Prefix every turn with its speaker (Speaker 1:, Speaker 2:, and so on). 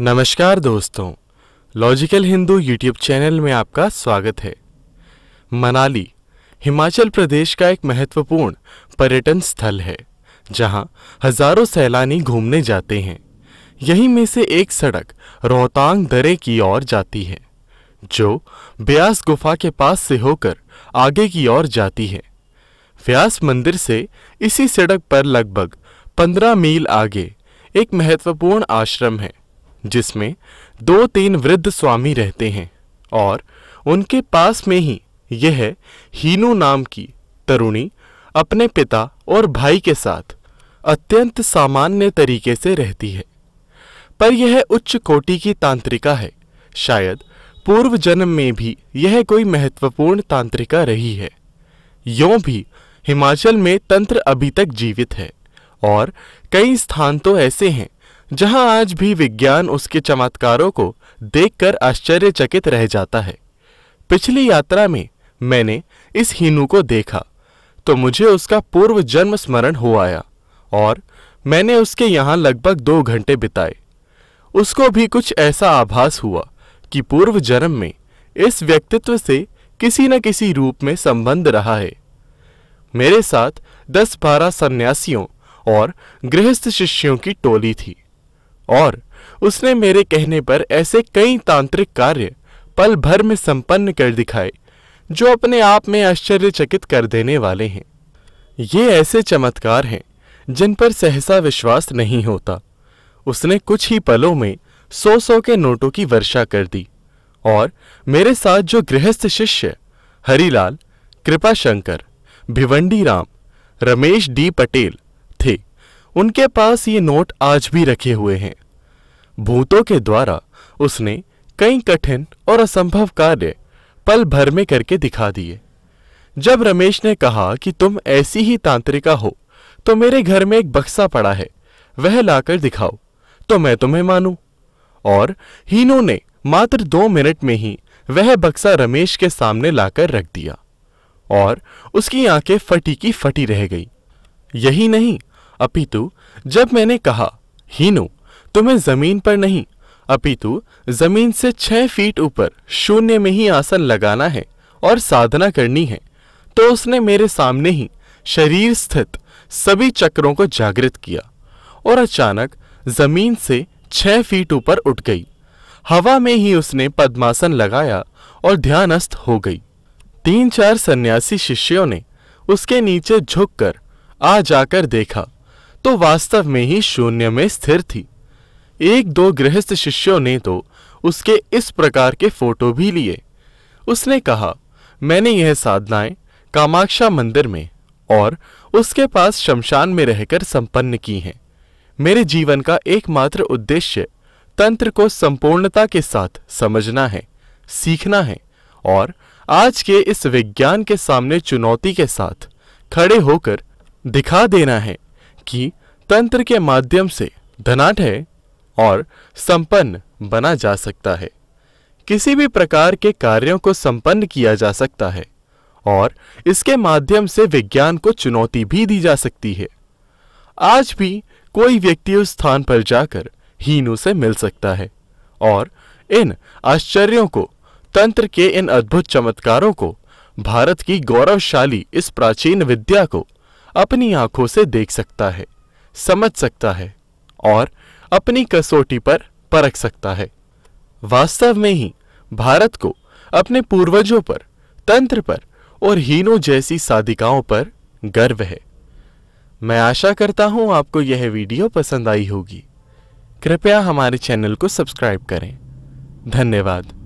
Speaker 1: नमस्कार दोस्तों logical Hindu YouTube channel में आपका स्वागत है मनाली हिमाचल प्रदेश का एक महत्वपूर्ण पर्यटन स्थल है जहां हजारों सैलानी घूमने जाते हैं यहीं में से एक सड़क रोहतांग दरे की ओर जाती है जो ब्यास गुफा के पास से होकर आगे की ओर जाती है व्यास मंदिर से इसी सड़क पर लगभग पंद्रह मील आगे एक महत्वपूर्ण आश्रम है जिसमें दो तीन वृद्ध स्वामी रहते हैं और उनके पास में ही यह हीनू नाम की तरुणी अपने पिता और भाई के साथ अत्यंत सामान्य तरीके से रहती है पर यह उच्च कोटि की तांत्रिका है शायद पूर्व जन्म में भी यह कोई महत्वपूर्ण तांत्रिका रही है यों भी हिमाचल में तंत्र अभी तक जीवित है और कई स्थान तो ऐसे हैं जहां आज भी विज्ञान उसके चमत्कारों को देखकर आश्चर्यचकित रह जाता है पिछली यात्रा में मैंने इस हीनू को देखा तो मुझे उसका पूर्व जन्म स्मरण हो आया और मैंने उसके यहाँ लगभग दो घंटे बिताए उसको भी कुछ ऐसा आभास हुआ कि पूर्व जन्म में इस व्यक्तित्व से किसी न किसी रूप में संबंध रहा है मेरे साथ दस बारह सन्यासियों और गृहस्थ शिष्यों की टोली थी और उसने मेरे कहने पर ऐसे कई तांत्रिक कार्य पल भर में संपन्न कर दिखाए जो अपने आप में आश्चर्यचकित कर देने वाले हैं ये ऐसे चमत्कार हैं जिन पर सहसा विश्वास नहीं होता उसने कुछ ही पलों में सौ सौ के नोटों की वर्षा कर दी और मेरे साथ जो गृहस्थ शिष्य हरिलाल कृपाशंकर भिवंडी राम रमेश डी पटेल उनके पास ये नोट आज भी रखे हुए हैं भूतों के द्वारा उसने कई कठिन और असंभव कार्य पल भर में करके दिखा दिए जब रमेश ने कहा कि तुम ऐसी ही तांत्रिका हो तो मेरे घर में एक बक्सा पड़ा है वह लाकर दिखाओ तो मैं तुम्हें मानू और हीनो ने मात्र दो मिनट में ही वह बक्सा रमेश के सामने लाकर रख दिया और उसकी आंखें फटी की फटी रह गई यही नहीं अपितु जब मैंने कहा हीनो तुम्हें जमीन पर नहीं अपितु जमीन से छह फीट ऊपर शून्य में ही आसन लगाना है और साधना करनी है तो उसने मेरे सामने ही शरीर स्थित सभी चक्रों को जागृत किया और अचानक जमीन से छह फीट ऊपर उठ गई हवा में ही उसने पद्मासन लगाया और ध्यानस्थ हो गई तीन चार सन्यासी शिष्यों ने उसके नीचे झुककर आ जाकर देखा तो वास्तव में ही शून्य में स्थिर थी एक दो गृहस्थ शिष्यों ने तो उसके इस प्रकार के फोटो भी लिए उसने कहा मैंने यह साधनाएं कामाक्षा मंदिर में और उसके पास शमशान में रहकर संपन्न की हैं मेरे जीवन का एकमात्र उद्देश्य तंत्र को संपूर्णता के साथ समझना है सीखना है और आज के इस विज्ञान के सामने चुनौती के साथ खड़े होकर दिखा देना है कि तंत्र के माध्यम से धनाढ़ और संपन्न बना जा सकता है किसी भी प्रकार के कार्यों को संपन्न किया जा सकता है और इसके माध्यम से विज्ञान को चुनौती भी दी जा सकती है आज भी कोई व्यक्ति उस स्थान पर जाकर हीनू से मिल सकता है और इन आश्चर्यों को तंत्र के इन अद्भुत चमत्कारों को भारत की गौरवशाली इस प्राचीन विद्या को अपनी आंखों से देख सकता है समझ सकता है और अपनी कसौटी पर परख सकता है वास्तव में ही भारत को अपने पूर्वजों पर तंत्र पर और हीनों जैसी साधिकाओं पर गर्व है मैं आशा करता हूं आपको यह वीडियो पसंद आई होगी कृपया हमारे चैनल को सब्सक्राइब करें धन्यवाद